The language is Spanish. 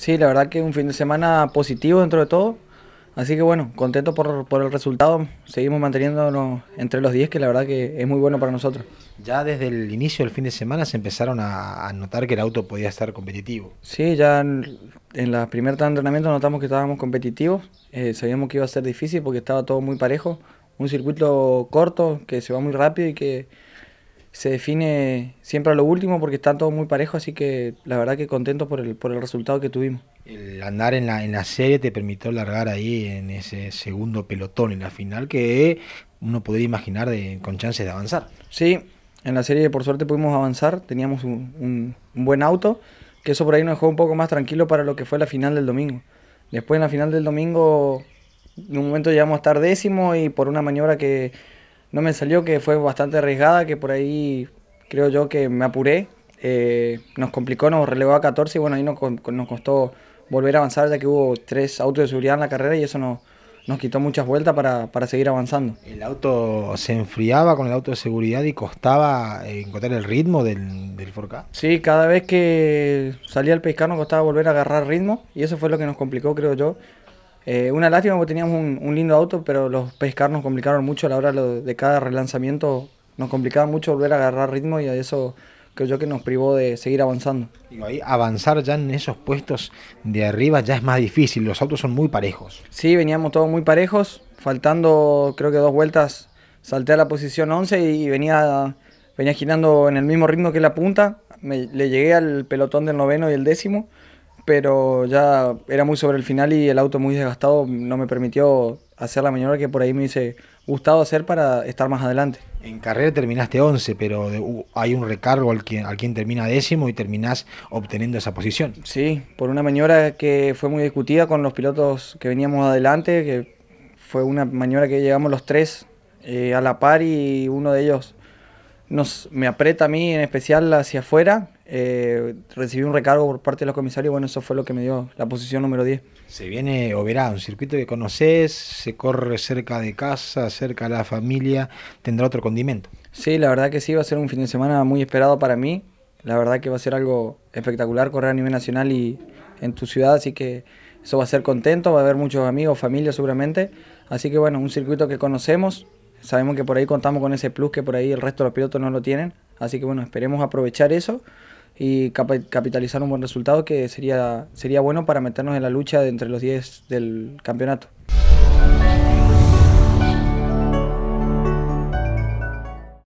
Sí, la verdad que un fin de semana positivo dentro de todo. Así que bueno, contento por, por, el resultado. Seguimos manteniéndonos entre los 10, que la verdad que es muy bueno para nosotros. Ya desde el inicio del fin de semana se empezaron a, notar que el auto podía estar competitivo. Sí, ya en, la primera de entrenamiento notamos que estábamos competitivos. Eh, sabíamos que iba a ser difícil porque estaba todo muy parejo. Un circuito corto que se va muy rápido y que se define siempre a lo último porque están todos muy parejos así que la verdad que contento por el, por el resultado que tuvimos. El andar en la, en la serie te permitió largar ahí en ese segundo pelotón en la final que uno podría imaginar de, con chances de avanzar. Sí, en la serie por suerte pudimos avanzar, teníamos un, buen auto, que eso por ahí nos dejó un poco más tranquilo para lo que fue la final del domingo. Después en la final del domingo, en un momento llegamos a estar décimo y por una maniobra que no me salió, que fue bastante arriesgada, que por ahí creo yo que me apuré. Eh, nos complicó, nos relevó a 14 y bueno, ahí nos, costó volver a avanzar ya que hubo tres autos de seguridad en la carrera y eso nos, quitó muchas vueltas para, seguir avanzando. El auto se enfriaba con el auto de seguridad y costaba eh, encontrar el ritmo del, del 4K. Sí, cada vez que salía el pescado nos costaba volver a agarrar ritmo y eso fue lo que nos complicó, creo yo. Eh, una lástima porque teníamos un, lindo auto, pero los pescar nos complicaron mucho a la hora de cada relanzamiento. Nos complicaba mucho volver a agarrar ritmo y a eso creo yo que nos privó de seguir avanzando. ahí avanzar ya en esos puestos de arriba ya es más difícil, los autos son muy parejos. Sí, veníamos todos muy parejos, faltando creo que dos vueltas salté a la posición 11 y venía, venía girando en el mismo ritmo que la punta, Me, le llegué al pelotón del noveno y el décimo, pero ya era muy sobre el final y el auto muy desgastado no me permitió hacer la maniobra que por ahí me hubiese gustado hacer para estar más adelante. En carrera terminaste 11, pero hay un recargo al quien, termina décimo y terminás obteniendo esa posición. Sí, por una maniobra que fue muy discutida con los pilotos que veníamos adelante, que fue una maniobra que llegamos los tres eh, a la par y uno de ellos nos, me aprieta a mí en especial hacia afuera eh, recibí un recargo por parte de los comisarios, bueno, eso fue lo que me dio la posición número 10. Se viene o verá, un circuito que conoces, se corre cerca de casa, cerca de la familia, tendrá otro condimento. Sí, la verdad que sí, va a ser un fin de semana muy esperado para mí, la verdad que va a ser algo espectacular correr a nivel nacional y en tu ciudad, así que eso va a ser contento, va a haber muchos amigos, familia seguramente, así que bueno, un circuito que conocemos, sabemos que por ahí contamos con ese plus que por ahí el resto de los pilotos no lo tienen, así que bueno, esperemos aprovechar eso y capitalizar un buen resultado que sería, sería bueno para meternos en la lucha de entre los 10 del campeonato.